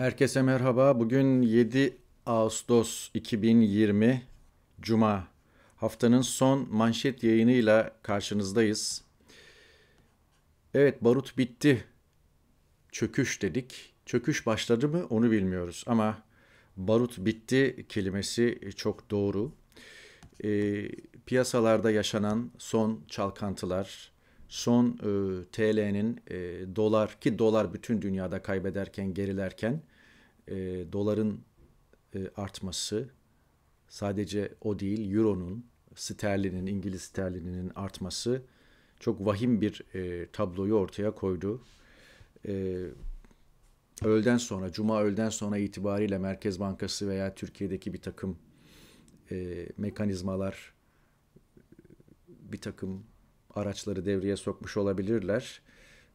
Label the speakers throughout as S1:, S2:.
S1: Herkese merhaba. Bugün 7 Ağustos 2020 Cuma. Haftanın son manşet yayınıyla karşınızdayız. Evet barut bitti. Çöküş dedik. Çöküş başladı mı onu bilmiyoruz ama barut bitti kelimesi çok doğru. E, piyasalarda yaşanan son çalkantılar, son e, TL'nin e, dolar ki dolar bütün dünyada kaybederken gerilerken e, doların e, artması sadece o değil euronun sterlinin İngiliz sterlininin artması çok vahim bir e, tabloyu ortaya koydu. E, öğleden sonra cuma öğleden sonra itibariyle Merkez Bankası veya Türkiye'deki bir takım e, mekanizmalar bir takım araçları devreye sokmuş olabilirler.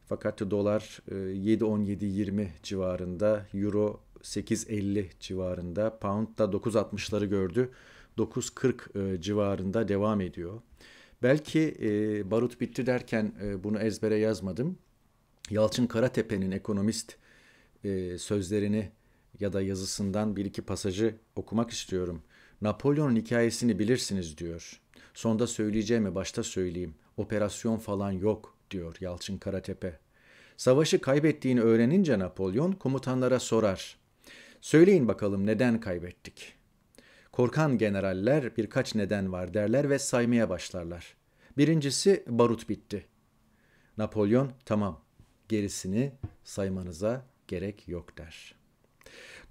S1: Fakat dolar 7 17 20 civarında, euro 8.50 civarında. Pound da 9.60'ları gördü. 9.40 e, civarında devam ediyor. Belki e, barut bitti derken e, bunu ezbere yazmadım. Yalçın Karatepe'nin ekonomist sözlerini ya da yazısından bir iki pasajı okumak istiyorum. Napolyon'un hikayesini bilirsiniz diyor. Sonda söyleyeceğimi başta söyleyeyim. Operasyon falan yok diyor Yalçın Karatepe. Savaşı kaybettiğini öğrenince Napolyon komutanlara sorar. Söyleyin bakalım neden kaybettik? Korkan generaller birkaç neden var derler ve saymaya başlarlar. Birincisi barut bitti. Napolyon tamam gerisini saymanıza gerek yok der.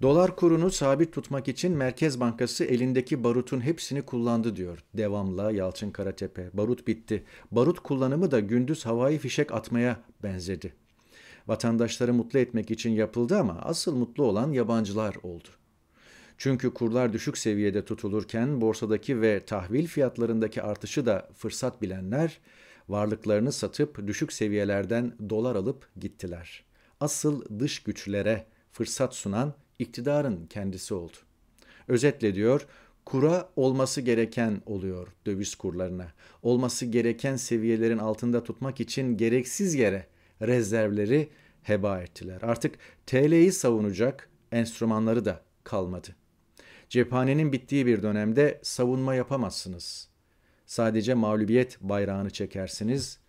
S1: Dolar kurunu sabit tutmak için Merkez Bankası elindeki barutun hepsini kullandı diyor. Devamla Yalçın Karatepe. Barut bitti. Barut kullanımı da gündüz havai fişek atmaya benzedi vatandaşları mutlu etmek için yapıldı ama asıl mutlu olan yabancılar oldu. Çünkü kurlar düşük seviyede tutulurken borsadaki ve tahvil fiyatlarındaki artışı da fırsat bilenler varlıklarını satıp düşük seviyelerden dolar alıp gittiler. Asıl dış güçlere fırsat sunan iktidarın kendisi oldu. Özetle diyor, kura olması gereken oluyor döviz kurlarına. Olması gereken seviyelerin altında tutmak için gereksiz yere rezervleri heba ettiler. Artık TL'yi savunacak enstrümanları da kalmadı. Cephanenin bittiği bir dönemde savunma yapamazsınız. Sadece mağlubiyet bayrağını çekersiniz.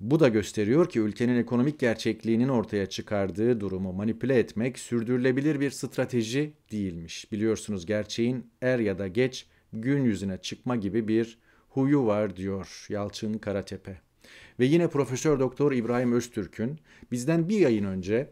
S1: Bu da gösteriyor ki ülkenin ekonomik gerçekliğinin ortaya çıkardığı durumu manipüle etmek sürdürülebilir bir strateji değilmiş. Biliyorsunuz gerçeğin er ya da geç gün yüzüne çıkma gibi bir huyu var diyor Yalçın Karatepe. Ve yine Profesör Doktor İbrahim Öztürk'ün bizden bir yayın önce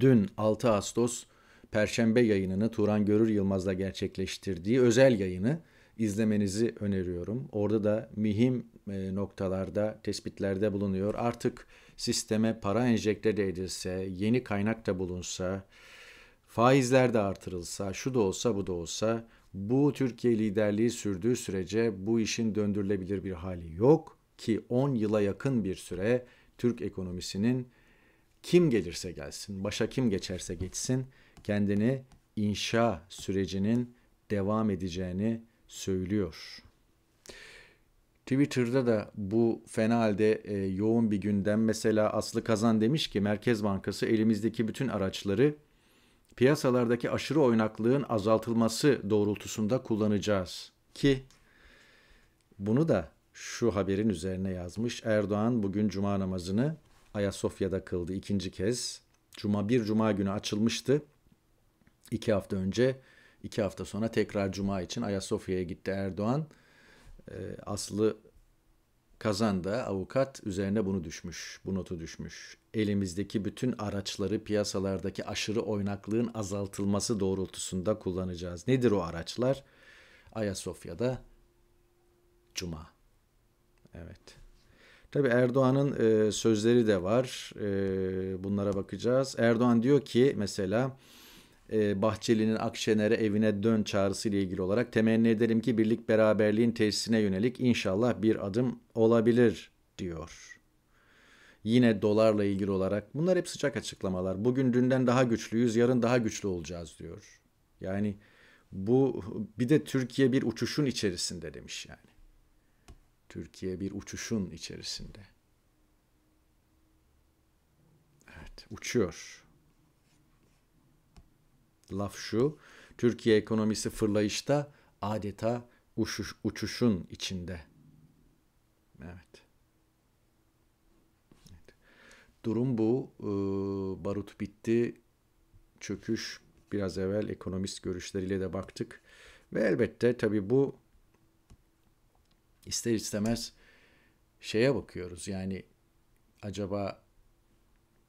S1: dün 6 Ağustos Perşembe yayınını Turan Görür Yılmaz'la gerçekleştirdiği özel yayını izlemenizi öneriyorum. Orada da mühim e, noktalarda, tespitlerde bulunuyor. Artık sisteme para enjekte de edilse, yeni kaynak da bulunsa, faizler de artırılsa, şu da olsa bu da olsa bu Türkiye liderliği sürdüğü sürece bu işin döndürülebilir bir hali yok ki 10 yıla yakın bir süre Türk ekonomisinin kim gelirse gelsin, başa kim geçerse geçsin kendini inşa sürecinin devam edeceğini söylüyor. Twitter'da da bu fena halde e, yoğun bir gündem. Mesela Aslı Kazan demiş ki Merkez Bankası elimizdeki bütün araçları piyasalardaki aşırı oynaklığın azaltılması doğrultusunda kullanacağız ki bunu da şu haberin üzerine yazmış. Erdoğan bugün cuma namazını Ayasofya'da kıldı ikinci kez. Cuma bir cuma günü açılmıştı. İki hafta önce, iki hafta sonra tekrar cuma için Ayasofya'ya gitti Erdoğan. Ee, Aslı Kazanda avukat üzerine bunu düşmüş, bu notu düşmüş. Elimizdeki bütün araçları piyasalardaki aşırı oynaklığın azaltılması doğrultusunda kullanacağız. Nedir o araçlar? Ayasofya'da Cuma. Evet. Tabii Erdoğan'ın e, sözleri de var. E, bunlara bakacağız. Erdoğan diyor ki mesela e, Bahçeli'nin Akşener'e evine dön çağrısı ile ilgili olarak temenni ederim ki birlik beraberliğin tesisine yönelik inşallah bir adım olabilir diyor. Yine dolarla ilgili olarak bunlar hep sıcak açıklamalar. Bugün dünden daha güçlüyüz, yarın daha güçlü olacağız diyor. Yani bu bir de Türkiye bir uçuşun içerisinde demiş yani. Türkiye bir uçuşun içerisinde. Evet, uçuyor. Laf şu, Türkiye ekonomisi fırlayışta adeta uçuş, uçuşun içinde. Evet. evet. Durum bu. Ee, barut bitti. Çöküş biraz evvel ekonomist görüşleriyle de baktık. Ve elbette tabii bu ister istemez şeye bakıyoruz. Yani acaba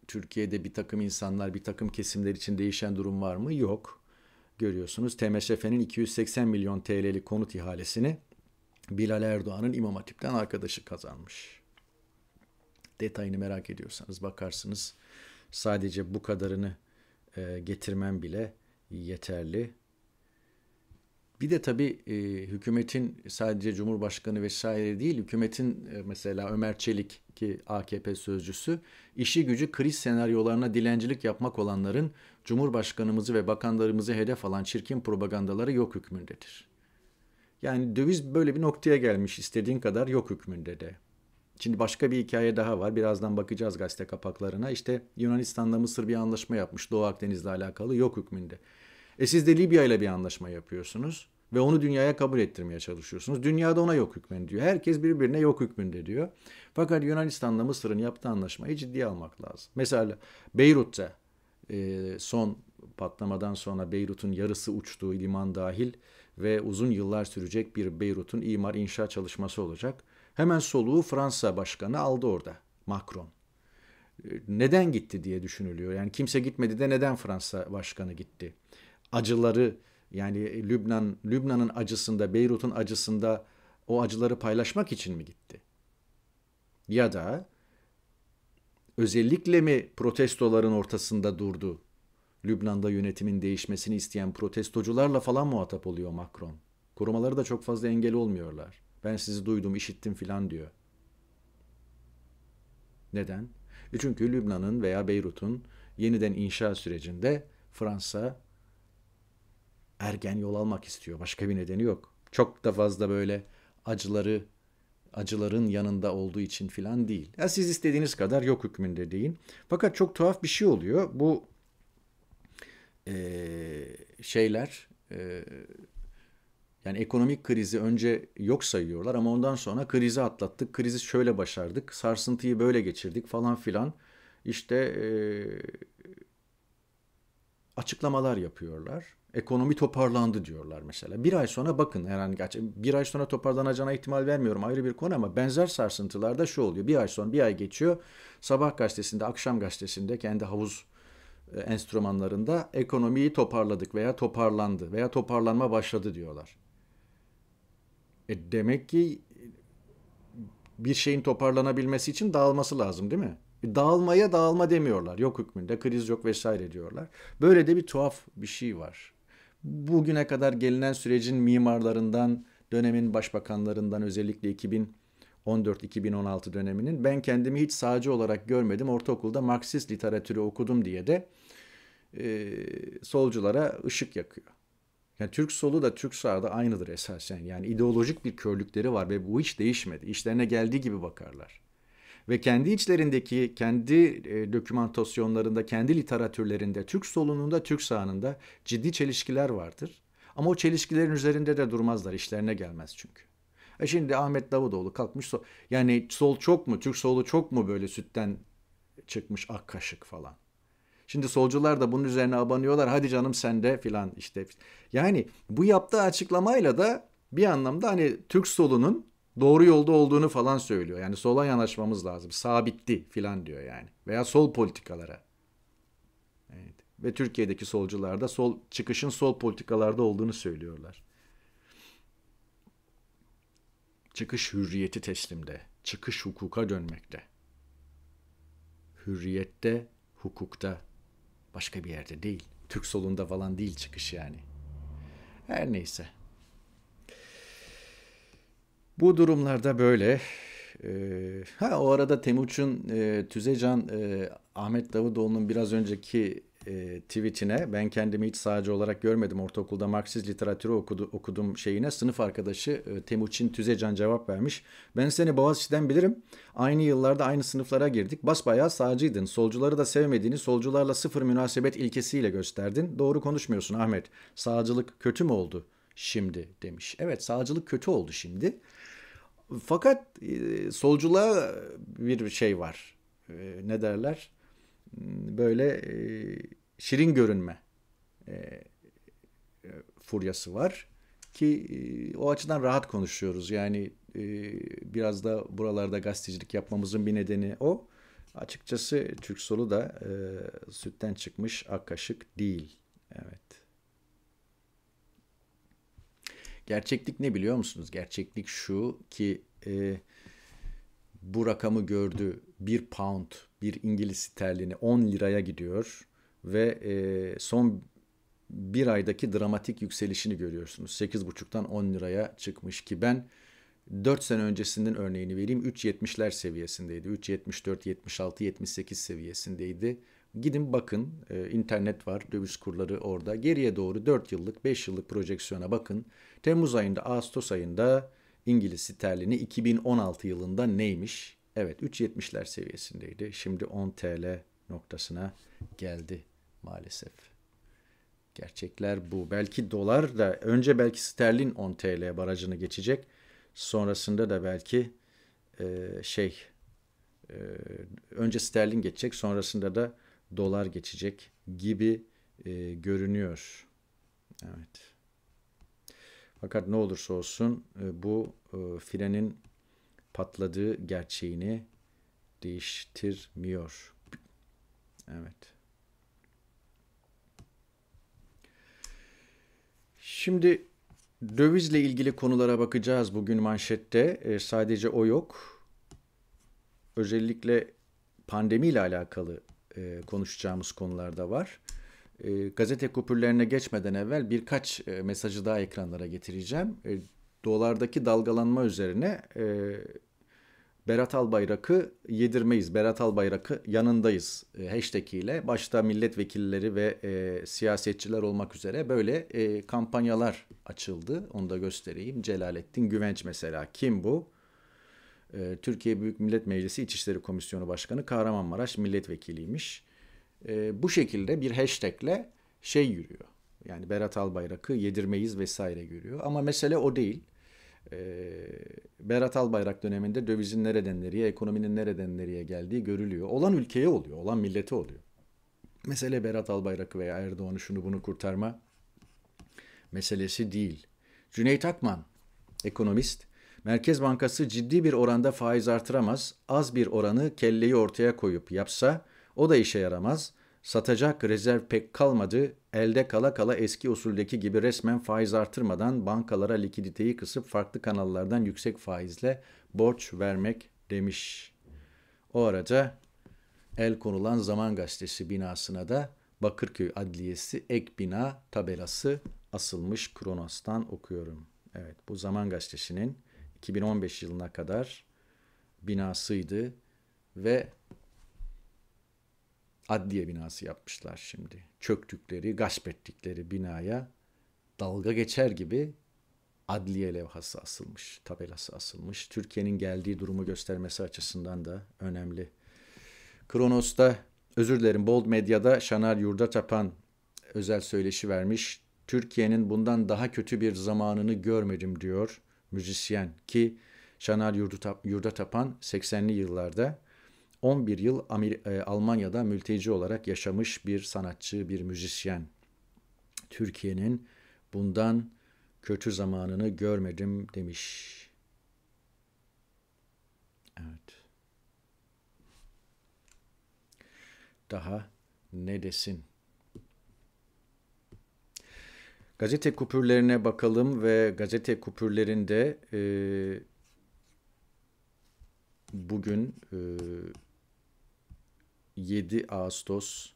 S1: Türkiye'de bir takım insanlar, bir takım kesimler için değişen durum var mı? Yok. Görüyorsunuz TMSF'nin 280 milyon TL'lik konut ihalesini Bilal Erdoğan'ın İmam Hatip'ten arkadaşı kazanmış. Detayını merak ediyorsanız bakarsınız. Sadece bu kadarını e, getirmem bile yeterli. Bir de tabii e, hükümetin sadece Cumhurbaşkanı vesaire değil, hükümetin e, mesela Ömer Çelik ki AKP sözcüsü, işi gücü kriz senaryolarına dilencilik yapmak olanların Cumhurbaşkanımızı ve bakanlarımızı hedef alan çirkin propagandaları yok hükmündedir. Yani döviz böyle bir noktaya gelmiş istediğin kadar yok hükmünde de. Şimdi başka bir hikaye daha var. Birazdan bakacağız gazete kapaklarına. İşte Yunanistan'da Mısır bir anlaşma yapmış Doğu Akdeniz'le alakalı yok hükmünde. E siz de Libya ile bir anlaşma yapıyorsunuz ve onu dünyaya kabul ettirmeye çalışıyorsunuz. Dünyada ona yok hükmünde diyor. Herkes birbirine yok hükmünde diyor. Fakat Yunanistan'la Mısır'ın yaptığı anlaşmayı ciddiye almak lazım. Mesela Beyrut'ta e, son patlamadan sonra Beyrut'un yarısı uçtuğu liman dahil ve uzun yıllar sürecek bir Beyrut'un imar inşa çalışması olacak. Hemen soluğu Fransa başkanı aldı orada Macron. E, neden gitti diye düşünülüyor. Yani kimse gitmedi de neden Fransa başkanı gitti? acıları yani e, Lübnan Lübnan'ın acısında, Beyrut'un acısında o acıları paylaşmak için mi gitti? Ya da özellikle mi protestoların ortasında durdu? Lübnan'da yönetimin değişmesini isteyen protestocularla falan muhatap oluyor Macron. Korumaları da çok fazla engel olmuyorlar. Ben sizi duydum, işittim filan diyor. Neden? E, çünkü Lübnan'ın veya Beyrut'un yeniden inşa sürecinde Fransa ergen yol almak istiyor. Başka bir nedeni yok. Çok da fazla böyle acıları acıların yanında olduğu için filan değil. Ya siz istediğiniz kadar yok hükmünde deyin. Fakat çok tuhaf bir şey oluyor. Bu e, şeyler e, yani ekonomik krizi önce yok sayıyorlar ama ondan sonra krizi atlattık. Krizi şöyle başardık. Sarsıntıyı böyle geçirdik falan filan. İşte e, açıklamalar yapıyorlar. Ekonomi toparlandı diyorlar mesela. Bir ay sonra bakın herhangi gerçi bir ay sonra toparlanacağına ihtimal vermiyorum ayrı bir konu ama benzer sarsıntılarda şu oluyor. Bir ay sonra bir ay geçiyor. Sabah gazetesinde, akşam gazetesinde kendi havuz e, enstrümanlarında ekonomiyi toparladık veya toparlandı veya toparlanma başladı diyorlar. E demek ki bir şeyin toparlanabilmesi için dağılması lazım değil mi? E, dağılmaya dağılma demiyorlar. Yok hükmünde kriz yok vesaire diyorlar. Böyle de bir tuhaf bir şey var bugüne kadar gelinen sürecin mimarlarından, dönemin başbakanlarından özellikle 2014-2016 döneminin ben kendimi hiç sağcı olarak görmedim. Ortaokulda Marksist literatürü okudum diye de e, solculara ışık yakıyor. Yani Türk solu da Türk sağı da aynıdır esasen. Yani ideolojik bir körlükleri var ve bu hiç değişmedi. İşlerine geldiği gibi bakarlar ve kendi içlerindeki kendi e, dokümantasyonlarında, kendi literatürlerinde, Türk solununda, Türk sahanında ciddi çelişkiler vardır. Ama o çelişkilerin üzerinde de durmazlar, işlerine gelmez çünkü. E şimdi Ahmet Davutoğlu kalkmış, so, yani sol çok mu, Türk solu çok mu böyle sütten çıkmış ak kaşık falan. Şimdi solcular da bunun üzerine abanıyorlar. Hadi canım sen de filan işte. Yani bu yaptığı açıklamayla da bir anlamda hani Türk solunun doğru yolda olduğunu falan söylüyor. Yani sola yanaşmamız lazım. Sabitti bitti filan diyor yani. Veya sol politikalara. Evet. Ve Türkiye'deki solcular da sol çıkışın sol politikalarda olduğunu söylüyorlar. Çıkış hürriyeti teslimde. Çıkış hukuka dönmekte. Hürriyette, hukukta. Başka bir yerde değil. Türk solunda falan değil çıkış yani. Her neyse. Bu durumlarda böyle. E, ha o arada Temuçin e, Tüzecan e, Ahmet Davutoğlu'nun biraz önceki tweetine ben kendimi hiç sağcı olarak görmedim. Ortaokulda Marksist literatürü okudu, okudum şeyine sınıf arkadaşı Temuçin Tüzecan cevap vermiş. Ben seni Boğaziçi'den bilirim. Aynı yıllarda aynı sınıflara girdik. Basbayağı sağcıydın. Solcuları da sevmediğini solcularla sıfır münasebet ilkesiyle gösterdin. Doğru konuşmuyorsun Ahmet. Sağcılık kötü mü oldu şimdi demiş. Evet sağcılık kötü oldu şimdi. Fakat e, solculuğa bir şey var. E, ne derler? Hmm, böyle e, şirin görünme furyası var ki o açıdan rahat konuşuyoruz. Yani biraz da buralarda gazetecilik yapmamızın bir nedeni o. Açıkçası Türk solu da sütten çıkmış ak kaşık değil. Gerçeklik ne biliyor musunuz? Gerçeklik şu ki e, bu rakamı gördü bir pound bir İngiliz sterlini 10 liraya gidiyor ve e, son bir aydaki dramatik yükselişini görüyorsunuz. 8,5'tan 10 liraya çıkmış ki ben 4 sene öncesinin örneğini vereyim. 3.70'ler seviyesindeydi. 3.74, 76, 78 seviyesindeydi. Gidin bakın e, internet var döviz kurları orada. Geriye doğru 4 yıllık 5 yıllık projeksiyona bakın. Temmuz ayında Ağustos ayında İngiliz sterlini 2016 yılında neymiş? Evet 3.70'ler seviyesindeydi. Şimdi 10 TL noktasına geldi maalesef. Gerçekler bu. Belki dolar da önce belki sterlin 10 TL barajını geçecek. Sonrasında da belki e, şey e, önce sterlin geçecek. Sonrasında da dolar geçecek gibi e, görünüyor. Evet. Fakat ne olursa olsun e, bu e, frenin patladığı gerçeğini değiştirmiyor. Evet. Şimdi dövizle ilgili konulara bakacağız bugün manşette. E, sadece o yok. Özellikle pandemi ile alakalı e, konuşacağımız konularda var. E, gazete kupürlerine geçmeden evvel birkaç e, mesajı daha ekranlara getireceğim. E, dolardaki dalgalanma üzerine e, Berat Albayrak'ı yedirmeyiz. Berat Albayrak'ı yanındayız e, hashtag ile başta milletvekilleri ve e, siyasetçiler olmak üzere böyle e, kampanyalar açıldı. Onu da göstereyim. Celalettin Güvenç mesela kim bu? Ee, Türkiye Büyük Millet Meclisi İçişleri Komisyonu Başkanı Kahramanmaraş Milletvekiliymiş. E, bu şekilde bir hashtagle şey yürüyor. Yani Berat Albayrak'ı yedirmeyiz vesaire yürüyor. Ama mesele o değil. E, Berat Albayrak döneminde dövizin nereden nereye, ekonominin nereden nereye geldiği görülüyor. Olan ülkeye oluyor, olan millete oluyor. Mesele Berat Albayrak'ı veya Erdoğan'ı şunu bunu kurtarma meselesi değil. Cüneyt Akman, ekonomist, Merkez Bankası ciddi bir oranda faiz artıramaz, az bir oranı kelleyi ortaya koyup yapsa o da işe yaramaz. Satacak rezerv pek kalmadı, elde kala kala eski usuldeki gibi resmen faiz artırmadan bankalara likiditeyi kısıp farklı kanallardan yüksek faizle borç vermek demiş. O arada el konulan Zaman Gazetesi binasına da Bakırköy Adliyesi ek bina tabelası asılmış Kronos'tan okuyorum. Evet bu Zaman Gazetesi'nin 2015 yılına kadar binasıydı ve adliye binası yapmışlar şimdi. Çöktükleri, gasp ettikleri binaya dalga geçer gibi adliye levhası asılmış, tabelası asılmış. Türkiye'nin geldiği durumu göstermesi açısından da önemli. Kronos'ta, özür dilerim Bold Medya'da Şanar Yurda tapan özel söyleşi vermiş. Türkiye'nin bundan daha kötü bir zamanını görmedim diyor müzisyen ki Şanar Yurda Tapan 80'li yıllarda 11 yıl e, Almanya'da mülteci olarak yaşamış bir sanatçı, bir müzisyen. Türkiye'nin bundan kötü zamanını görmedim demiş. Evet. Daha ne desin? Gazete kupürlerine bakalım ve gazete kupürlerinde e, bugün e, 7 Ağustos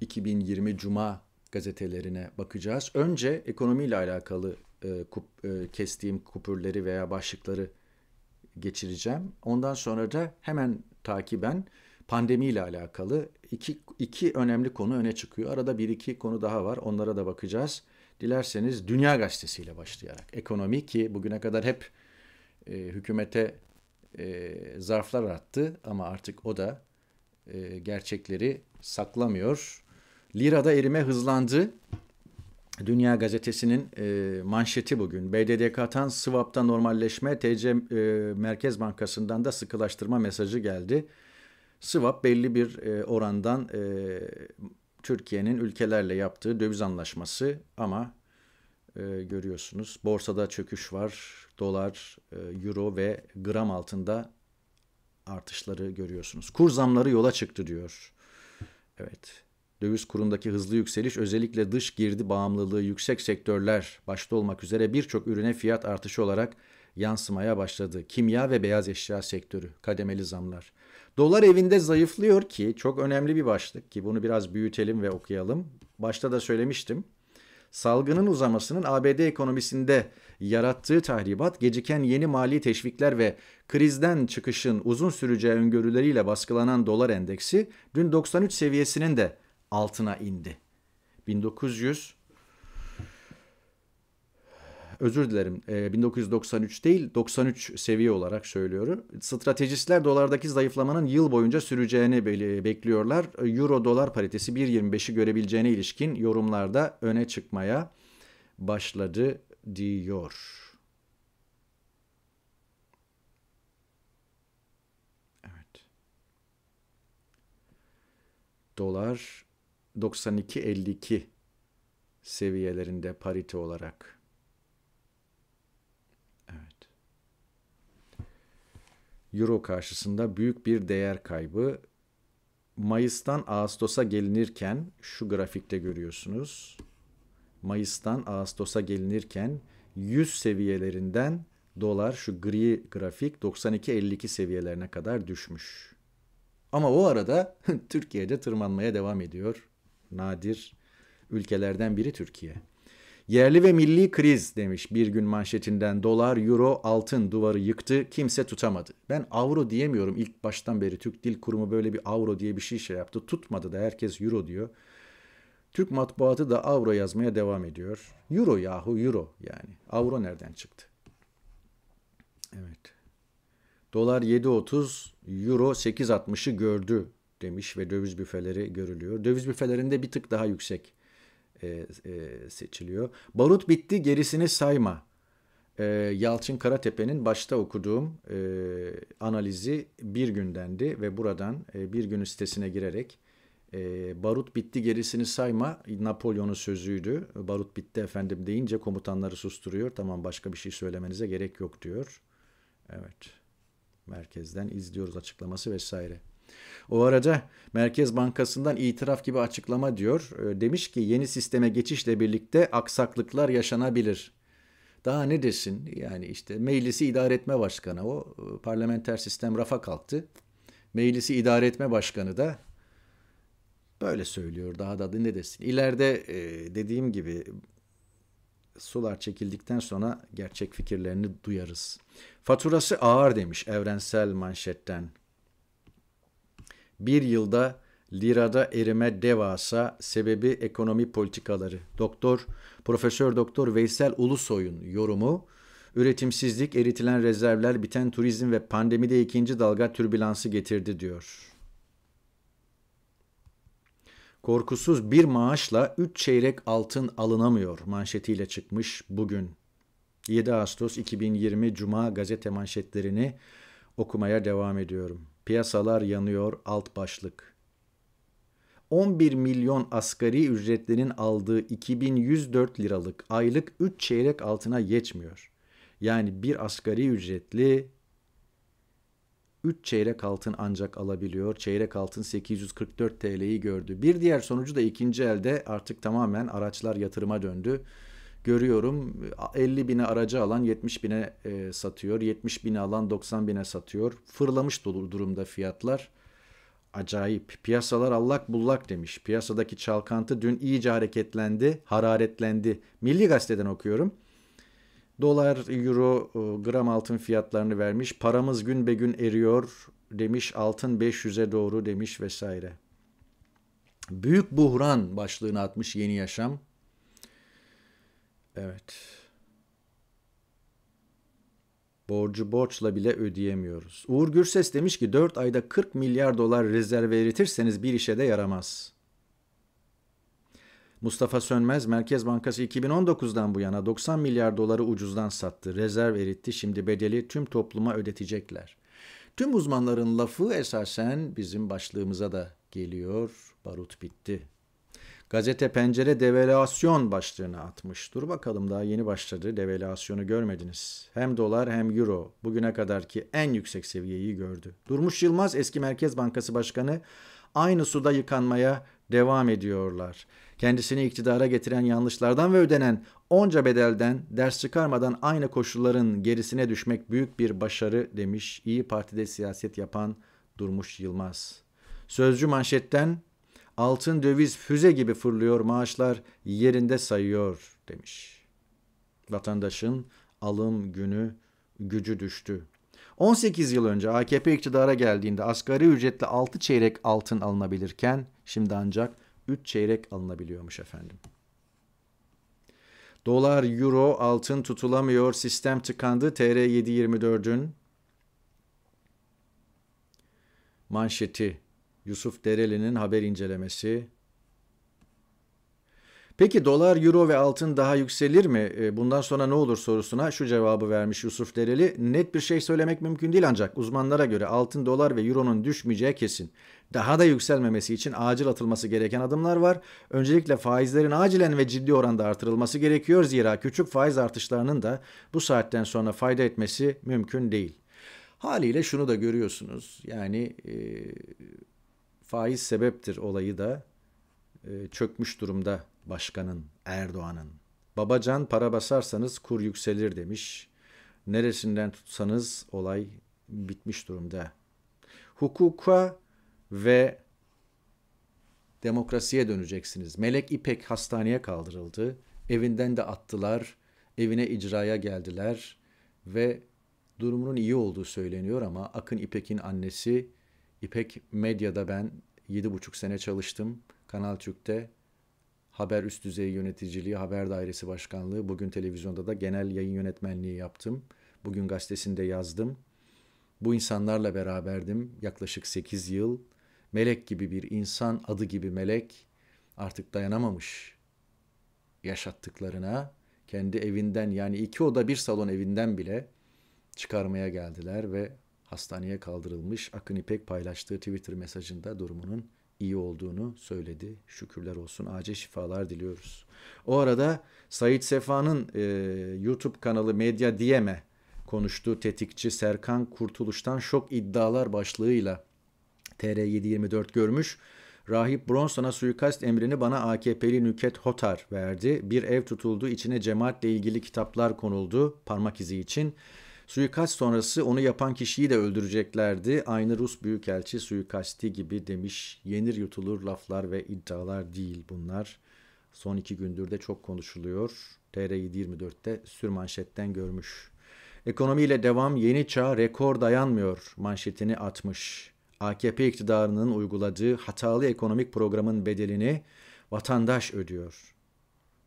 S1: 2020 Cuma gazetelerine bakacağız. Önce ekonomiyle alakalı e, kup, e, kestiğim kupürleri veya başlıkları geçireceğim. Ondan sonra da hemen takiben pandemiyle alakalı iki, iki önemli konu öne çıkıyor. Arada bir iki konu daha var. Onlara da bakacağız. Dilerseniz Dünya Gazetesi ile başlayarak ekonomi ki bugüne kadar hep e, hükümete e, zarflar attı ama artık o da e, gerçekleri saklamıyor. Lirada erime hızlandı. Dünya Gazetesi'nin e, manşeti bugün. BDDK'tan swap'ta normalleşme, TC e, Merkez Bankası'ndan da sıkılaştırma mesajı geldi. Swap belli bir e, orandan e, Türkiye'nin ülkelerle yaptığı döviz anlaşması ama e, görüyorsunuz borsada çöküş var. Dolar, e, euro ve gram altında artışları görüyorsunuz. Kur zamları yola çıktı diyor. Evet. Döviz kurundaki hızlı yükseliş özellikle dış girdi bağımlılığı yüksek sektörler başta olmak üzere birçok ürüne fiyat artışı olarak yansımaya başladı. Kimya ve beyaz eşya sektörü kademeli zamlar. Dolar evinde zayıflıyor ki çok önemli bir başlık ki bunu biraz büyütelim ve okuyalım. Başta da söylemiştim. Salgının uzamasının ABD ekonomisinde yarattığı tahribat geciken yeni mali teşvikler ve krizden çıkışın uzun süreceği öngörüleriyle baskılanan dolar endeksi dün 93 seviyesinin de altına indi. 1900 özür dilerim e, ee, 1993 değil 93 seviye olarak söylüyorum. Stratejistler dolardaki zayıflamanın yıl boyunca süreceğini bekliyorlar. Euro dolar paritesi 1.25'i görebileceğine ilişkin yorumlarda öne çıkmaya başladı diyor. Evet. Dolar 92.52 seviyelerinde parite olarak euro karşısında büyük bir değer kaybı. Mayıs'tan Ağustos'a gelinirken şu grafikte görüyorsunuz. Mayıs'tan Ağustos'a gelinirken 100 seviyelerinden dolar şu gri grafik 92.52 seviyelerine kadar düşmüş. Ama o arada Türkiye'de tırmanmaya devam ediyor. Nadir ülkelerden biri Türkiye. Yerli ve milli kriz demiş bir gün manşetinden dolar, euro, altın duvarı yıktı kimse tutamadı. Ben avro diyemiyorum ilk baştan beri Türk Dil Kurumu böyle bir avro diye bir şey şey yaptı tutmadı da herkes euro diyor. Türk matbuatı da avro yazmaya devam ediyor. Euro yahu euro yani avro nereden çıktı? Evet. Dolar 7.30, euro 8.60'ı gördü demiş ve döviz büfeleri görülüyor. Döviz büfelerinde bir tık daha yüksek e, e, seçiliyor. Barut bitti gerisini sayma. E, Yalçın Karatepe'nin başta okuduğum e, analizi bir gündendi ve buradan e, bir günün sitesine girerek e, barut bitti gerisini sayma Napolyon'un sözüydü. Barut bitti efendim deyince komutanları susturuyor. Tamam başka bir şey söylemenize gerek yok diyor. Evet merkezden izliyoruz açıklaması vesaire. O arada Merkez Bankası'ndan itiraf gibi açıklama diyor. Ee, demiş ki yeni sisteme geçişle birlikte aksaklıklar yaşanabilir. Daha ne desin? Yani işte meclisi idare etme başkanı o e, parlamenter sistem rafa kalktı. Meclisi idare etme başkanı da böyle söylüyor daha da ne desin. İleride e, dediğim gibi sular çekildikten sonra gerçek fikirlerini duyarız. Faturası ağır demiş evrensel manşetten. Bir yılda lirada erime devasa sebebi ekonomi politikaları. Doktor Profesör Doktor Veysel Ulusoy'un yorumu üretimsizlik, eritilen rezervler, biten turizm ve pandemide ikinci dalga türbülansı getirdi diyor. Korkusuz bir maaşla 3 çeyrek altın alınamıyor manşetiyle çıkmış bugün. 7 Ağustos 2020 Cuma gazete manşetlerini okumaya devam ediyorum. Piyasalar yanıyor alt başlık. 11 milyon asgari ücretlinin aldığı 2104 liralık aylık 3 çeyrek altına geçmiyor. Yani bir asgari ücretli 3 çeyrek altın ancak alabiliyor. Çeyrek altın 844 TL'yi gördü. Bir diğer sonucu da ikinci elde artık tamamen araçlar yatırıma döndü görüyorum 50 bine aracı alan 70 bine e, satıyor. 70 bine alan 90 bine satıyor. Fırlamış durumda fiyatlar. Acayip. Piyasalar allak bullak demiş. Piyasadaki çalkantı dün iyice hareketlendi, hararetlendi. Milli Gazete'den okuyorum. Dolar, euro, e, gram altın fiyatlarını vermiş. Paramız gün be gün eriyor demiş. Altın 500'e doğru demiş vesaire. Büyük buhran başlığını atmış Yeni Yaşam. Evet. Borcu borçla bile ödeyemiyoruz. Uğur Gürses demiş ki 4 ayda 40 milyar dolar rezerv eritirseniz bir işe de yaramaz. Mustafa Sönmez Merkez Bankası 2019'dan bu yana 90 milyar doları ucuzdan sattı. Rezerv eritti. Şimdi bedeli tüm topluma ödetecekler. Tüm uzmanların lafı esasen bizim başlığımıza da geliyor. Barut bitti. Gazete Pencere devalüasyon başlığını atmış. Dur bakalım daha yeni başladı devalüasyonu görmediniz. Hem dolar hem euro bugüne kadarki en yüksek seviyeyi gördü. Durmuş Yılmaz eski Merkez Bankası Başkanı aynı suda yıkanmaya devam ediyorlar. Kendisini iktidara getiren yanlışlardan ve ödenen onca bedelden ders çıkarmadan aynı koşulların gerisine düşmek büyük bir başarı demiş İyi Parti'de siyaset yapan Durmuş Yılmaz. Sözcü manşetten altın döviz füze gibi fırlıyor maaşlar yerinde sayıyor demiş. Vatandaşın alım günü gücü düştü. 18 yıl önce AKP iktidara geldiğinde asgari ücretle 6 çeyrek altın alınabilirken şimdi ancak 3 çeyrek alınabiliyormuş efendim. Dolar, euro, altın tutulamıyor, sistem tıkandı, TR 7.24'ün manşeti Yusuf Dereli'nin haber incelemesi. Peki dolar, euro ve altın daha yükselir mi? E, bundan sonra ne olur sorusuna şu cevabı vermiş Yusuf Dereli. Net bir şey söylemek mümkün değil ancak uzmanlara göre altın, dolar ve euronun düşmeyeceği kesin. Daha da yükselmemesi için acil atılması gereken adımlar var. Öncelikle faizlerin acilen ve ciddi oranda artırılması gerekiyor. Zira küçük faiz artışlarının da bu saatten sonra fayda etmesi mümkün değil. Haliyle şunu da görüyorsunuz. Yani... E faiz sebeptir olayı da e, çökmüş durumda başkanın, Erdoğan'ın. Babacan para basarsanız kur yükselir demiş. Neresinden tutsanız olay bitmiş durumda. Hukuka ve demokrasiye döneceksiniz. Melek İpek hastaneye kaldırıldı. Evinden de attılar. Evine icraya geldiler ve durumunun iyi olduğu söyleniyor ama Akın İpek'in annesi İpek Medya'da ben 7,5 sene çalıştım. Kanal Türk'te haber üst düzey yöneticiliği, haber dairesi başkanlığı, bugün televizyonda da genel yayın yönetmenliği yaptım. Bugün gazetesinde yazdım. Bu insanlarla beraberdim yaklaşık 8 yıl. Melek gibi bir insan, adı gibi melek artık dayanamamış yaşattıklarına. Kendi evinden yani iki oda bir salon evinden bile çıkarmaya geldiler ve hastaneye kaldırılmış. Akın İpek paylaştığı Twitter mesajında durumunun iyi olduğunu söyledi. Şükürler olsun acil şifalar diliyoruz. O arada Sait Sefa'nın e, YouTube kanalı Medya Diyeme konuştu tetikçi Serkan Kurtuluş'tan şok iddialar başlığıyla TR724 görmüş. Rahip Bronson'a suikast emrini bana AKP'li Nüket Hotar verdi. Bir ev tutuldu, içine cemaatle ilgili kitaplar konuldu parmak izi için. Suikast sonrası onu yapan kişiyi de öldüreceklerdi. Aynı Rus büyükelçi suikasti gibi demiş. Yenir yutulur laflar ve iddialar değil bunlar. Son iki gündür de çok konuşuluyor. TR724'te sürmanşetten görmüş. Ekonomiyle devam yeni çağ rekor dayanmıyor manşetini atmış. AKP iktidarının uyguladığı hatalı ekonomik programın bedelini vatandaş ödüyor.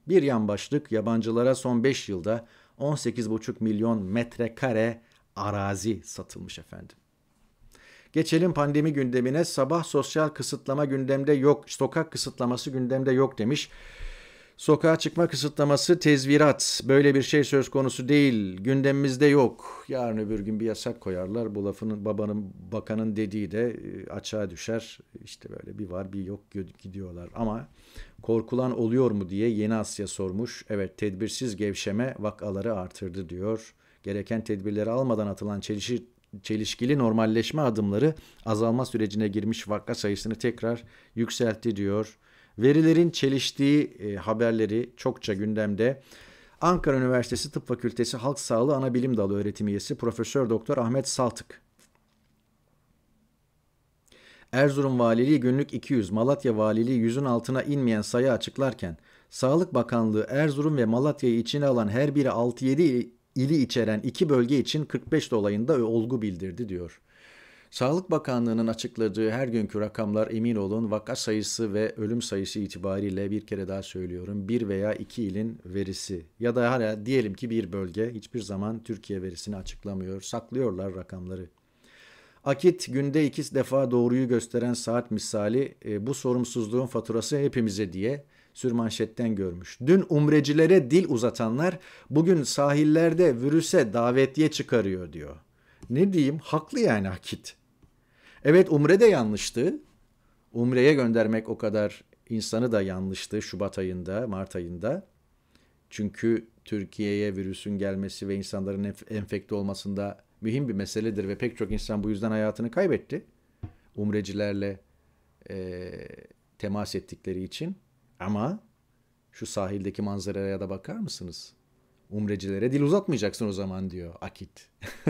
S1: Bir yan başlık yabancılara son 5 yılda 18,5 milyon metrekare arazi satılmış efendim. Geçelim pandemi gündemine. Sabah sosyal kısıtlama gündemde yok, sokak kısıtlaması gündemde yok demiş. Sokağa çıkma kısıtlaması tezvirat. Böyle bir şey söz konusu değil. Gündemimizde yok. Yarın öbür gün bir yasak koyarlar. Bu lafın babanın bakanın dediği de e, açığa düşer. İşte böyle bir var bir yok gidiyorlar. Ama korkulan oluyor mu diye Yeni Asya sormuş. Evet tedbirsiz gevşeme vakaları artırdı diyor. Gereken tedbirleri almadan atılan çelişir çelişkili normalleşme adımları azalma sürecine girmiş vaka sayısını tekrar yükseltti diyor verilerin çeliştiği e, haberleri çokça gündemde. Ankara Üniversitesi Tıp Fakültesi Halk Sağlığı Anabilim Dalı öğretim üyesi Profesör Doktor Ahmet Saltık Erzurum Valiliği günlük 200, Malatya Valiliği 100'ün altına inmeyen sayı açıklarken Sağlık Bakanlığı Erzurum ve Malatya'yı içine alan her biri 6-7 ili içeren iki bölge için 45 dolayında olgu bildirdi diyor. Sağlık Bakanlığı'nın açıkladığı her günkü rakamlar emin olun vaka sayısı ve ölüm sayısı itibariyle bir kere daha söylüyorum bir veya iki ilin verisi ya da hala diyelim ki bir bölge hiçbir zaman Türkiye verisini açıklamıyor saklıyorlar rakamları. Akit günde iki defa doğruyu gösteren saat misali e, bu sorumsuzluğun faturası hepimize diye sürmanşetten görmüş. Dün umrecilere dil uzatanlar bugün sahillerde virüse davetiye çıkarıyor diyor ne diyeyim haklı yani Akit. Evet Umre de yanlıştı. Umre'ye göndermek o kadar insanı da yanlıştı Şubat ayında, Mart ayında. Çünkü Türkiye'ye virüsün gelmesi ve insanların enf- enfekte olmasında mühim bir meseledir ve pek çok insan bu yüzden hayatını kaybetti. Umrecilerle e, temas ettikleri için. Ama şu sahildeki manzaraya da bakar mısınız? Umrecilere dil uzatmayacaksın o zaman diyor Akit.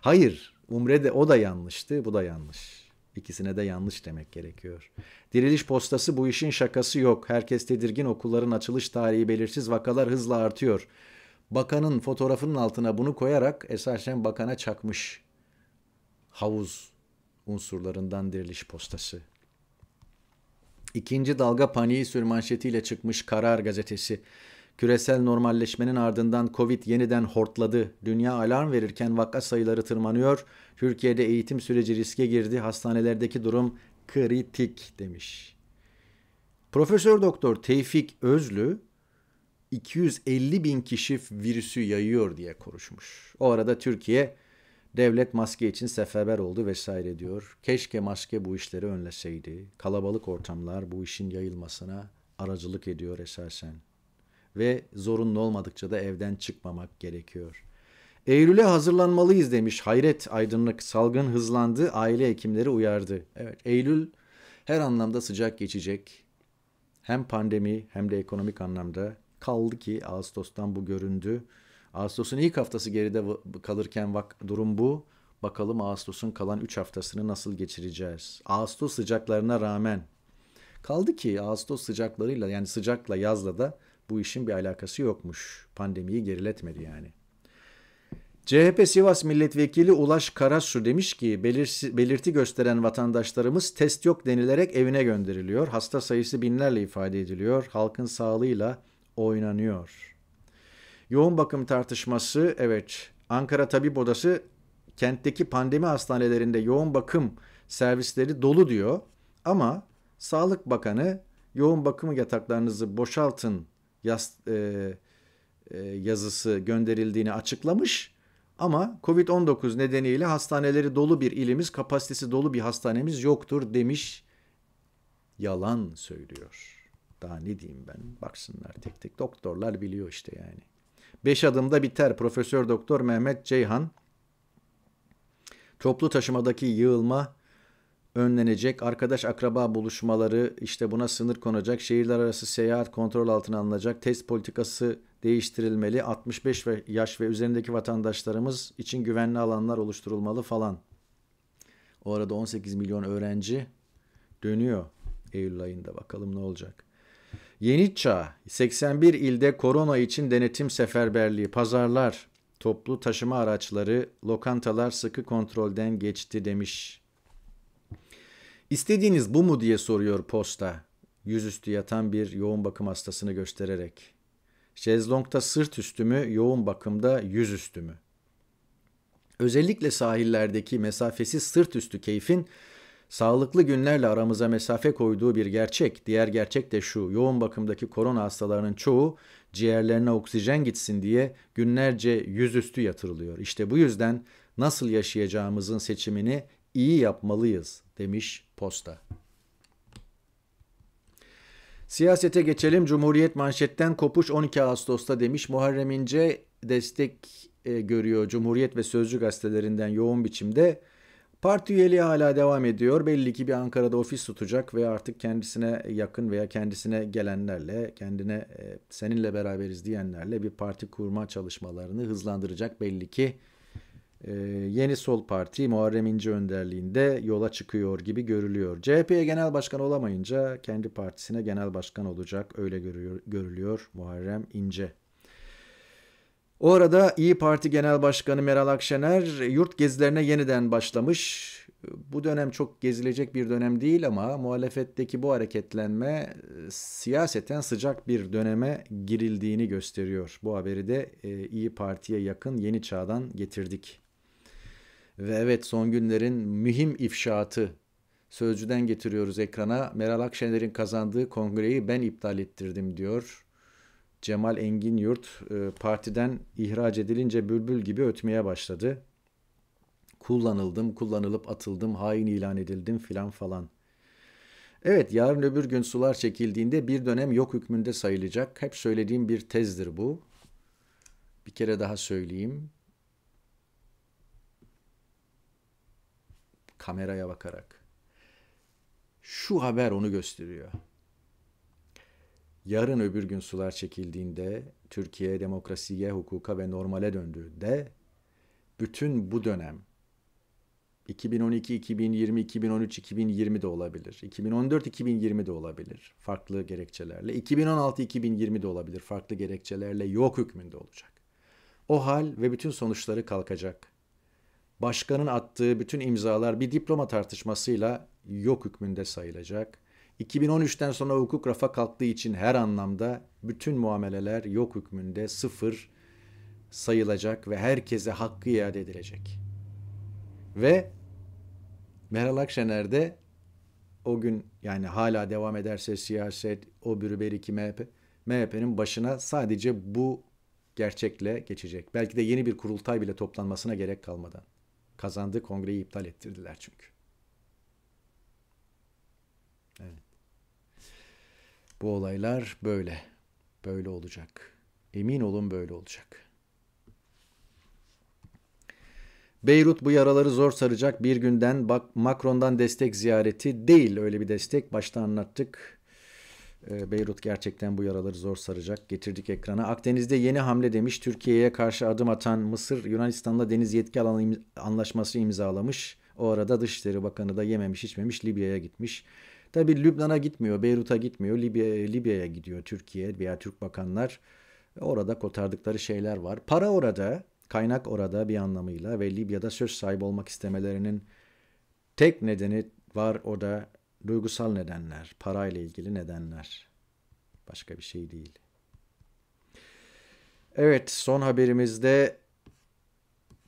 S1: Hayır, umre de o da yanlıştı, bu da yanlış. İkisine de yanlış demek gerekiyor. Diriliş postası bu işin şakası yok. Herkes tedirgin okulların açılış tarihi belirsiz vakalar hızla artıyor. Bakanın fotoğrafının altına bunu koyarak esasen bakana çakmış. Havuz unsurlarından diriliş postası. İkinci dalga paniği sürmanşetiyle çıkmış Karar gazetesi. Küresel normalleşmenin ardından Covid yeniden hortladı. Dünya alarm verirken vaka sayıları tırmanıyor. Türkiye'de eğitim süreci riske girdi. Hastanelerdeki durum kritik demiş. Profesör Doktor Tevfik Özlü 250 bin kişi virüsü yayıyor diye konuşmuş. O arada Türkiye devlet maske için seferber oldu vesaire diyor. Keşke maske bu işleri önleseydi. Kalabalık ortamlar bu işin yayılmasına aracılık ediyor esasen ve zorunlu olmadıkça da evden çıkmamak gerekiyor. Eylül'e hazırlanmalıyız demiş Hayret Aydınlık. Salgın hızlandı, aile hekimleri uyardı. Evet, Eylül her anlamda sıcak geçecek. Hem pandemi hem de ekonomik anlamda. Kaldı ki Ağustos'tan bu göründü. Ağustos'un ilk haftası geride kalırken bak, durum bu. Bakalım Ağustos'un kalan 3 haftasını nasıl geçireceğiz? Ağustos sıcaklarına rağmen. Kaldı ki Ağustos sıcaklarıyla yani sıcakla yazla da bu işin bir alakası yokmuş. Pandemiyi geriletmedi yani. CHP Sivas Milletvekili Ulaş Karasu demiş ki belirti gösteren vatandaşlarımız test yok denilerek evine gönderiliyor. Hasta sayısı binlerle ifade ediliyor. Halkın sağlığıyla oynanıyor. Yoğun bakım tartışması evet Ankara Tabip Odası kentteki pandemi hastanelerinde yoğun bakım servisleri dolu diyor. Ama Sağlık Bakanı yoğun bakım yataklarınızı boşaltın yaz, e, e, yazısı gönderildiğini açıklamış. Ama Covid-19 nedeniyle hastaneleri dolu bir ilimiz, kapasitesi dolu bir hastanemiz yoktur demiş. Yalan söylüyor. Daha ne diyeyim ben? Baksınlar tek tek doktorlar biliyor işte yani. Beş adımda biter Profesör Doktor Mehmet Ceyhan. Toplu taşımadaki yığılma önlenecek. Arkadaş akraba buluşmaları işte buna sınır konacak. Şehirler arası seyahat kontrol altına alınacak. Test politikası değiştirilmeli. 65 yaş ve üzerindeki vatandaşlarımız için güvenli alanlar oluşturulmalı falan. O arada 18 milyon öğrenci dönüyor Eylül ayında. Bakalım ne olacak. Yeni Çağ 81 ilde korona için denetim seferberliği, pazarlar, toplu taşıma araçları, lokantalar sıkı kontrolden geçti demiş İstediğiniz bu mu diye soruyor posta. Yüzüstü yatan bir yoğun bakım hastasını göstererek. Şezlong'da sırt üstü mü, yoğun bakımda yüz üstü mü? Özellikle sahillerdeki mesafesiz sırt üstü keyfin sağlıklı günlerle aramıza mesafe koyduğu bir gerçek. Diğer gerçek de şu, yoğun bakımdaki korona hastalarının çoğu ciğerlerine oksijen gitsin diye günlerce yüzüstü yatırılıyor. İşte bu yüzden nasıl yaşayacağımızın seçimini iyi yapmalıyız demiş posta. Siyasete geçelim. Cumhuriyet manşetten kopuş 12 Ağustos'ta demiş. Muharrem İnce destek e, görüyor Cumhuriyet ve Sözcü gazetelerinden yoğun biçimde. Parti üyeliği hala devam ediyor. Belli ki bir Ankara'da ofis tutacak ve artık kendisine yakın veya kendisine gelenlerle, kendine e, seninle beraberiz diyenlerle bir parti kurma çalışmalarını hızlandıracak belli ki ee, yeni Sol Parti Muharrem İnce önderliğinde yola çıkıyor gibi görülüyor. CHP'ye genel başkan olamayınca kendi partisine genel başkan olacak öyle görüyor, görülüyor Muharrem İnce. O arada İyi Parti Genel Başkanı Meral Akşener yurt gezilerine yeniden başlamış. Bu dönem çok gezilecek bir dönem değil ama muhalefetteki bu hareketlenme e, siyaseten sıcak bir döneme girildiğini gösteriyor. Bu haberi de e, İyi Parti'ye yakın Yeni Çağ'dan getirdik. Ve evet son günlerin mühim ifşaatı Sözcü'den getiriyoruz ekrana. Meral Akşener'in kazandığı kongreyi ben iptal ettirdim diyor. Cemal Engin Yurt ee, partiden ihraç edilince bülbül gibi ötmeye başladı. Kullanıldım, kullanılıp atıldım, hain ilan edildim filan falan. Evet yarın öbür gün sular çekildiğinde bir dönem yok hükmünde sayılacak. Hep söylediğim bir tezdir bu. Bir kere daha söyleyeyim. kameraya bakarak. Şu haber onu gösteriyor. Yarın öbür gün sular çekildiğinde, Türkiye demokrasiye, hukuka ve normale döndüğünde bütün bu dönem 2012, 2020, 2013, 2020 de olabilir. 2014, 2020 de olabilir farklı gerekçelerle. 2016, 2020 de olabilir farklı gerekçelerle yok hükmünde olacak. O hal ve bütün sonuçları kalkacak başkanın attığı bütün imzalar bir diploma tartışmasıyla yok hükmünde sayılacak. 2013'ten sonra hukuk rafa kalktığı için her anlamda bütün muameleler yok hükmünde sıfır sayılacak ve herkese hakkı iade edilecek. Ve Meral Akşener de o gün yani hala devam ederse siyaset, o bürü beriki MHP, MHP'nin başına sadece bu gerçekle geçecek. Belki de yeni bir kurultay bile toplanmasına gerek kalmadan. Kazandığı kongreyi iptal ettirdiler çünkü. Evet. Bu olaylar böyle. Böyle olacak. Emin olun böyle olacak. Beyrut bu yaraları zor saracak bir günden bak Macron'dan destek ziyareti değil öyle bir destek başta anlattık. Ee, Beyrut gerçekten bu yaraları zor saracak. Getirdik ekrana. Akdeniz'de yeni hamle demiş. Türkiye'ye karşı adım atan Mısır, Yunanistan'la deniz yetki alanı im- anlaşması imzalamış. O arada Dışişleri Bakanı da yememiş içmemiş Libya'ya gitmiş. Tabi Lübnan'a gitmiyor, Beyrut'a gitmiyor, Libya, Libya'ya gidiyor Türkiye veya Türk bakanlar. Orada kotardıkları şeyler var. Para orada, kaynak orada bir anlamıyla ve Libya'da söz sahibi olmak istemelerinin tek nedeni var o da duygusal nedenler, parayla ilgili nedenler. Başka bir şey değil. Evet, son haberimizde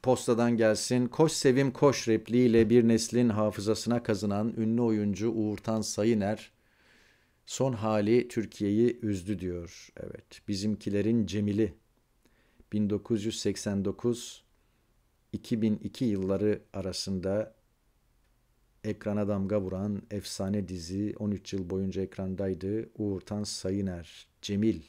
S1: postadan gelsin. Koş Sevim Koş repliğiyle bir neslin hafızasına kazınan ünlü oyuncu Uğurtan Sayıner son hali Türkiye'yi üzdü diyor. Evet, bizimkilerin Cemili 1989 2002 yılları arasında ekrana damga vuran efsane dizi 13 yıl boyunca ekrandaydı. Uğur Tan Sayıner, Cemil,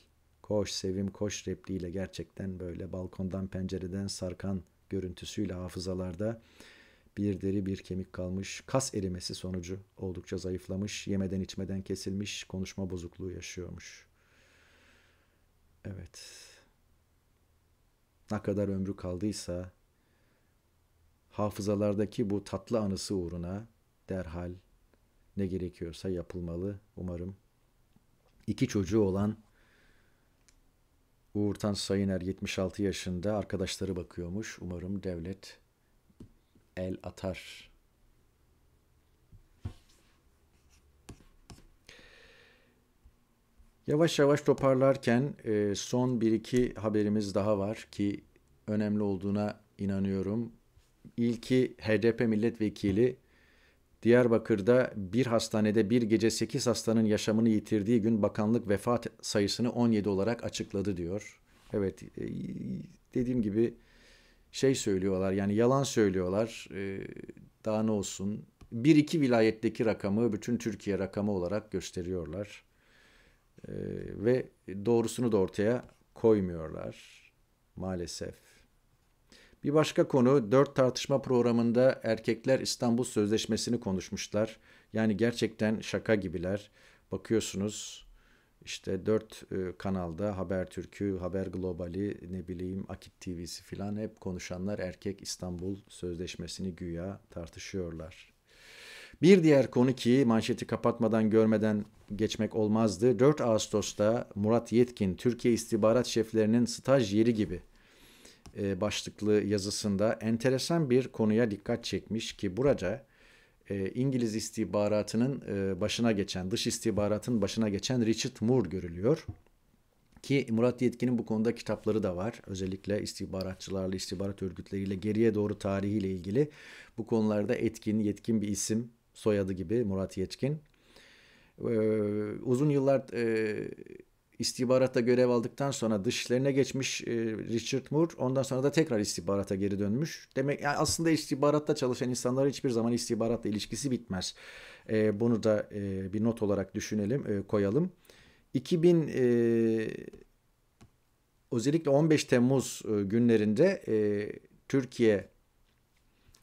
S1: koş sevim koş repliğiyle gerçekten böyle balkondan pencereden sarkan görüntüsüyle hafızalarda bir deri bir kemik kalmış, kas erimesi sonucu oldukça zayıflamış, yemeden içmeden kesilmiş, konuşma bozukluğu yaşıyormuş. Evet. Ne kadar ömrü kaldıysa hafızalardaki bu tatlı anısı uğruna derhal ne gerekiyorsa yapılmalı umarım. İki çocuğu olan Uğurtan Tan Sayıner 76 yaşında arkadaşları bakıyormuş. Umarım devlet el atar. Yavaş yavaş toparlarken e, son bir iki haberimiz daha var ki önemli olduğuna inanıyorum. İlki HDP milletvekili Diyarbakır'da bir hastanede bir gece 8 hastanın yaşamını yitirdiği gün bakanlık vefat sayısını 17 olarak açıkladı diyor. Evet e, dediğim gibi şey söylüyorlar yani yalan söylüyorlar e, daha ne olsun. Bir iki vilayetteki rakamı bütün Türkiye rakamı olarak gösteriyorlar. E, ve doğrusunu da ortaya koymuyorlar maalesef. Bir başka konu 4 tartışma programında erkekler İstanbul Sözleşmesi'ni konuşmuşlar. Yani gerçekten şaka gibiler. Bakıyorsunuz işte 4 e, kanalda Haber Türk'ü, Haber Global'i, ne bileyim Akit TV'si filan hep konuşanlar erkek İstanbul Sözleşmesi'ni güya tartışıyorlar. Bir diğer konu ki manşeti kapatmadan görmeden geçmek olmazdı. 4 Ağustos'ta Murat Yetkin Türkiye İstihbarat Şeflerinin staj yeri gibi e, başlıklı yazısında enteresan bir konuya dikkat çekmiş ki burada e, İngiliz istihbaratının e, başına geçen, dış istihbaratın başına geçen Richard Moore görülüyor. Ki Murat Yetkin'in bu konuda kitapları da var. Özellikle istihbaratçılarla, istihbarat örgütleriyle geriye doğru tarihiyle ilgili bu konularda etkin, yetkin bir isim, soyadı gibi Murat Yetkin. Ee, uzun yıllar e, istihbarata görev aldıktan sonra dışlarına geçmiş e, Richard Moore ondan sonra da tekrar istihbarata geri dönmüş. Demek yani aslında istihbaratta çalışan insanlar hiçbir zaman istihbaratla ilişkisi bitmez. E, bunu da e, bir not olarak düşünelim, koyalım. 2000 özellikle 15 Temmuz günlerinde e, Türkiye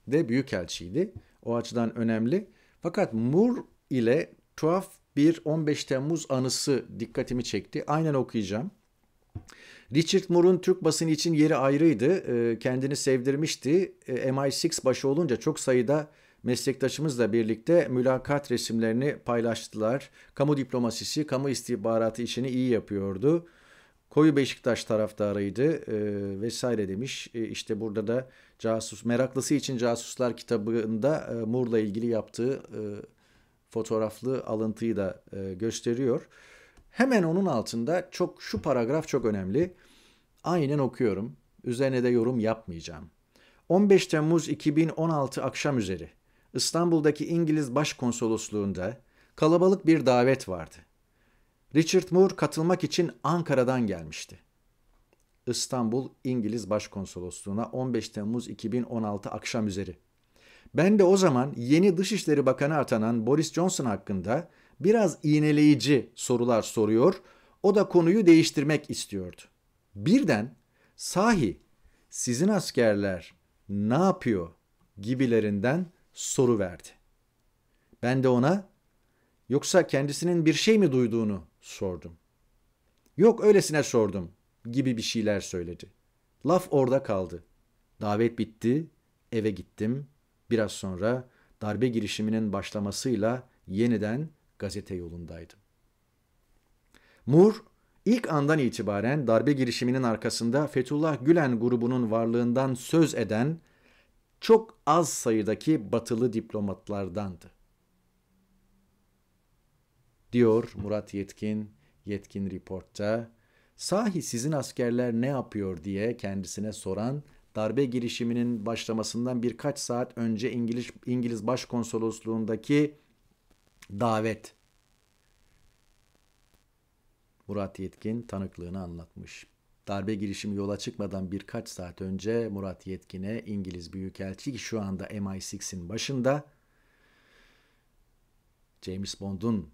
S1: de büyükelçiydi. O açıdan önemli. Fakat Mur ile tuhaf bir 15 Temmuz anısı dikkatimi çekti. Aynen okuyacağım. Richard Moore'un Türk basını için yeri ayrıydı. Ee, kendini sevdirmişti. Ee, MI6 başı olunca çok sayıda meslektaşımızla birlikte mülakat resimlerini paylaştılar. Kamu diplomasisi, kamu istihbaratı işini iyi yapıyordu. Koyu Beşiktaş taraftarıydı e, vesaire demiş. E, işte burada da casus meraklısı için casuslar kitabında e, Mur'la ilgili yaptığı e, fotoğraflı alıntıyı da e, gösteriyor. Hemen onun altında çok şu paragraf çok önemli. Aynen okuyorum. Üzerine de yorum yapmayacağım. 15 Temmuz 2016 akşam üzeri İstanbul'daki İngiliz Başkonsolosluğunda kalabalık bir davet vardı. Richard Moore katılmak için Ankara'dan gelmişti. İstanbul İngiliz Başkonsolosluğuna 15 Temmuz 2016 akşam üzeri ben de o zaman yeni Dışişleri Bakanı atanan Boris Johnson hakkında biraz iğneleyici sorular soruyor. O da konuyu değiştirmek istiyordu. Birden sahi sizin askerler ne yapıyor gibilerinden soru verdi. Ben de ona yoksa kendisinin bir şey mi duyduğunu sordum. Yok öylesine sordum gibi bir şeyler söyledi. Laf orada kaldı. Davet bitti, eve gittim, Biraz sonra darbe girişiminin başlamasıyla yeniden gazete yolundaydım. Mur ilk andan itibaren darbe girişiminin arkasında Fethullah Gülen grubunun varlığından söz eden çok az sayıdaki batılı diplomatlardandı. Diyor Murat Yetkin, Yetkin Report'ta. Sahi sizin askerler ne yapıyor diye kendisine soran darbe girişiminin başlamasından birkaç saat önce İngiliz, İngiliz Başkonsolosluğundaki davet Murat Yetkin tanıklığını anlatmış. Darbe girişimi yola çıkmadan birkaç saat önce Murat Yetkin'e İngiliz Büyükelçi ki şu anda MI6'in başında James Bond'un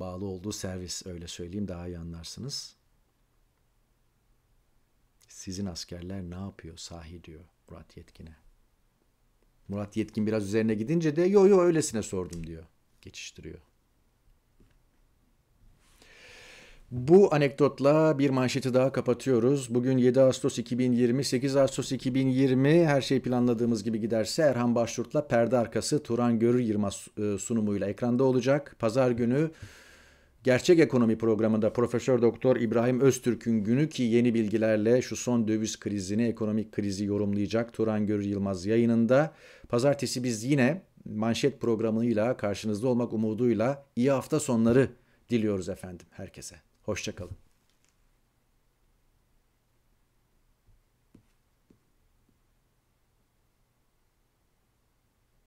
S1: bağlı olduğu servis öyle söyleyeyim daha iyi anlarsınız. Sizin askerler ne yapıyor sahi diyor Murat Yetkin'e. Murat Yetkin biraz üzerine gidince de yo yo öylesine sordum diyor. Geçiştiriyor. Bu anekdotla bir manşeti daha kapatıyoruz. Bugün 7 Ağustos 2020, 8 Ağustos 2020 her şey planladığımız gibi giderse Erhan Başurt'la Perde Arkası Turan Görür Yırma e, sunumuyla ekranda olacak. Pazar günü Gerçek Ekonomi programında Profesör Doktor İbrahim Öztürk'ün günü ki yeni bilgilerle şu son döviz krizini, ekonomik krizi yorumlayacak Turan Görür Yılmaz yayınında. Pazartesi biz yine manşet programıyla karşınızda olmak umuduyla iyi hafta sonları diliyoruz efendim herkese. Hoşçakalın.